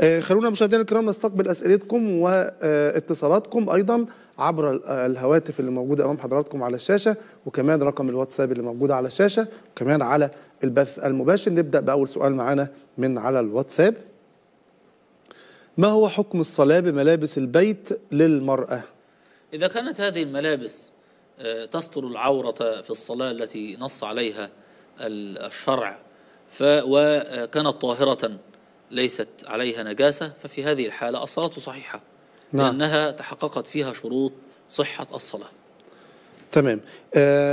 آه، خلونا مشاهدينا الكرام نستقبل اسئلتكم واتصالاتكم ايضا عبر الهواتف اللي موجوده امام حضراتكم على الشاشه وكمان رقم الواتساب اللي موجود على الشاشه وكمان على البث المباشر نبدا باول سؤال معانا من على الواتساب ما هو حكم الصلاه بملابس البيت للمراه اذا كانت هذه الملابس آه، تستر العوره في الصلاه التي نص عليها الشرع وكانت طاهره ليست عليها نجاسة ففي هذه الحالة الصلاة صحيحة نعم. لأنها تحققت فيها شروط صحة الصلاة تمام آه